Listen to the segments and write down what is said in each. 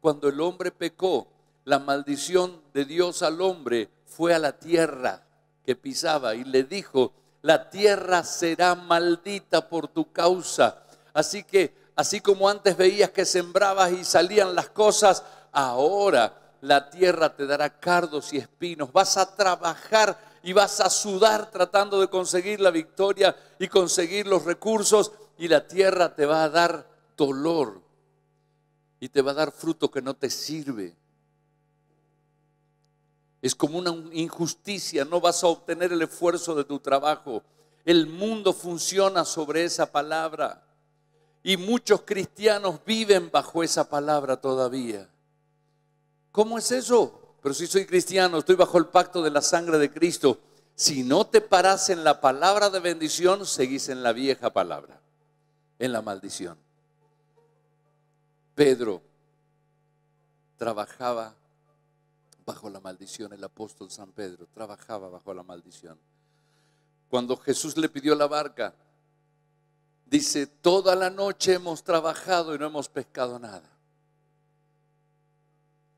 cuando el hombre pecó, la maldición de Dios al hombre fue a la tierra que pisaba y le dijo, la tierra será maldita por tu causa. Así que, así como antes veías que sembrabas y salían las cosas, ahora la tierra te dará cardos y espinos. Vas a trabajar y vas a sudar tratando de conseguir la victoria y conseguir los recursos y la tierra te va a dar dolor y te va a dar fruto que no te sirve. Es como una injusticia, no vas a obtener el esfuerzo de tu trabajo. El mundo funciona sobre esa palabra y muchos cristianos viven bajo esa palabra todavía. ¿Cómo es eso? Pero si soy cristiano, estoy bajo el pacto de la sangre de Cristo. Si no te paras en la palabra de bendición, seguís en la vieja palabra, en la maldición. Pedro trabajaba bajo la maldición, el apóstol San Pedro trabajaba bajo la maldición. Cuando Jesús le pidió la barca, dice, toda la noche hemos trabajado y no hemos pescado nada.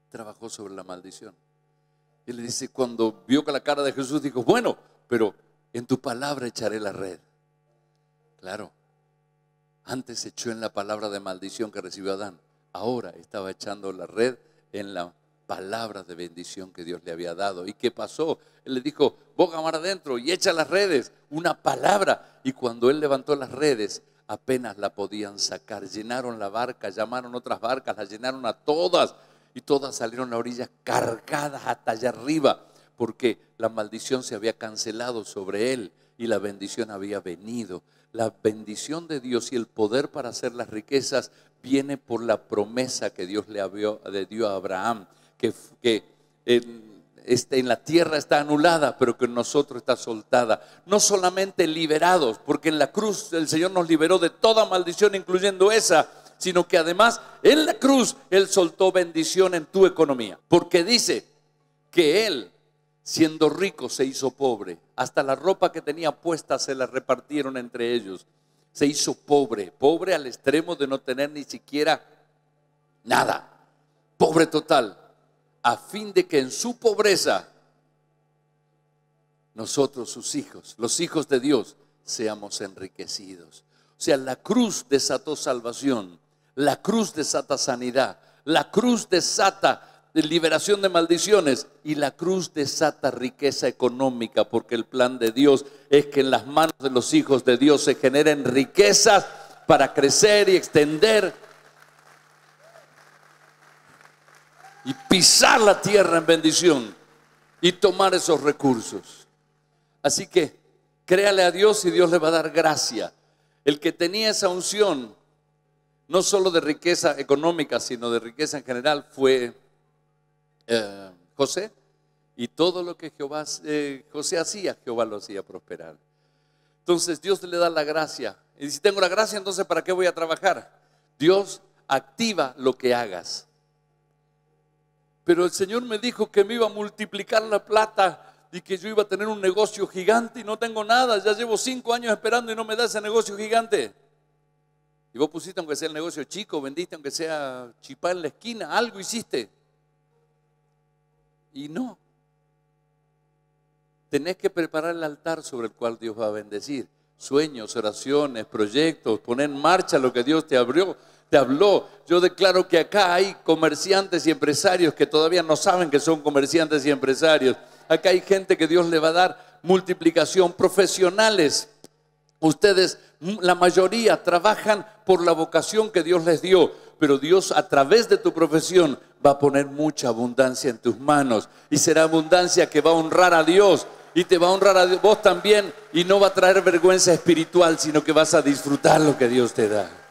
Trabajó sobre la maldición. Y le dice, cuando vio que la cara de Jesús, dijo, bueno, pero en tu palabra echaré la red. Claro, antes echó en la palabra de maldición que recibió Adán ahora estaba echando la red en la palabra de bendición que Dios le había dado. ¿Y qué pasó? Él le dijo, vos mar adentro y echa las redes, una palabra. Y cuando él levantó las redes, apenas la podían sacar. Llenaron la barca, llamaron otras barcas, las llenaron a todas y todas salieron a orilla cargadas hasta allá arriba, porque la maldición se había cancelado sobre él y la bendición había venido la bendición de Dios y el poder para hacer las riquezas viene por la promesa que Dios le dio a Abraham, que, este, en la tierra está anulada, pero que en nosotros está soltada. No solamente liberados, porque en la cruz el Señor nos liberó de toda maldición, incluyendo esa, sino que además en la cruz Él soltó bendición en tu economía, porque dice que Él, siendo rico, se hizo pobre hasta la ropa que tenía puesta se la repartieron entre ellos. Se hizo pobre, pobre al extremo de no tener ni siquiera nada. Pobre total, a fin de que en su pobreza nosotros, sus hijos, los hijos de Dios, seamos enriquecidos. O sea, la cruz desató salvación, la cruz desata sanidad, la cruz desata liberación de maldiciones. Y la cruz desata riqueza económica, porque el plan de Dios es que en las manos de los hijos de Dios se generen riquezas para crecer y extender y pisar la tierra en bendición y tomar esos recursos. Así que créale a Dios y Dios le va a dar gracia. El que tenía esa unción, no solo de riqueza económica, sino de riqueza en general, fue eh, José. Y todo lo que Jehová, eh, José hacía, Jehová lo hacía prosperar. Entonces Dios le da la gracia. Y si tengo la gracia, entonces ¿para qué voy a trabajar? Dios activa lo que hagas. Pero el Señor me dijo que me iba a multiplicar la plata y que yo iba a tener un negocio gigante y no tengo nada. Ya llevo cinco años esperando y no me da ese negocio gigante. Y vos pusiste aunque sea el negocio chico, vendiste aunque sea chipá en la esquina, algo hiciste. Y no. Tenés que preparar el altar sobre el cual Dios va a bendecir. Sueños, oraciones, proyectos, poner en marcha lo que Dios te abrió, te habló. Yo declaro que acá hay comerciantes y empresarios que todavía no saben que son comerciantes y empresarios. Acá hay gente que Dios le va a dar multiplicación, profesionales. Ustedes, la mayoría, trabajan por la vocación que Dios les dio, pero Dios a través de tu profesión va a poner mucha abundancia en tus manos y será abundancia que va a honrar a Dios y te va a honrar a vos también y no va a traer vergüenza espiritual, sino que vas a disfrutar lo que Dios te da.